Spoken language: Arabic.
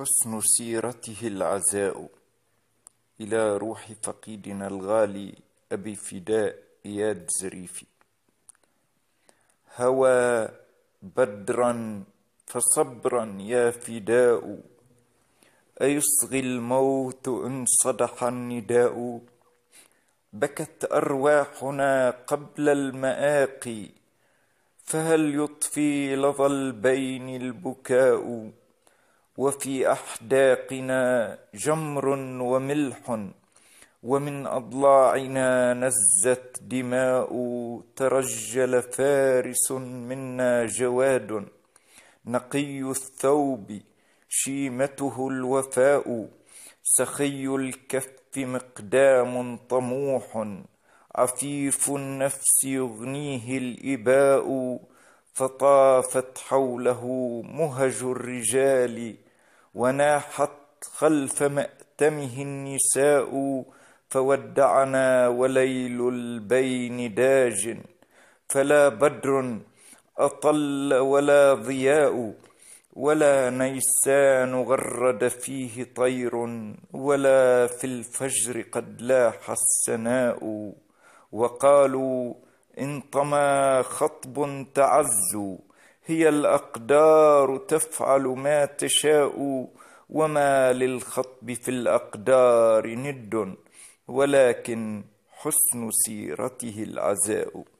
حسن سيرته العزاء إلى روح فقيدنا الغالي أبي فداء إياد زريفي هوى بدرا فصبرا يا فداء أيصغي الموت إن صدح النداء بكت أرواحنا قبل المآقي فهل يطفي لظى البين البكاء وفي احداقنا جمر وملح ومن اضلاعنا نزت دماء ترجل فارس منا جواد نقي الثوب شيمته الوفاء سخي الكف مقدام طموح عفيف النفس يغنيه الاباء فطافت حوله مهج الرجال وناحت خلف مأتمه النساء فودعنا وليل البين داج فلا بدر أطل ولا ضياء ولا نيسان غرد فيه طير ولا في الفجر قد لاح السناء وقالوا إن طما خطب تعزوا هي الاقدار تفعل ما تشاء وما للخطب في الاقدار ند ولكن حسن سيرته العزاء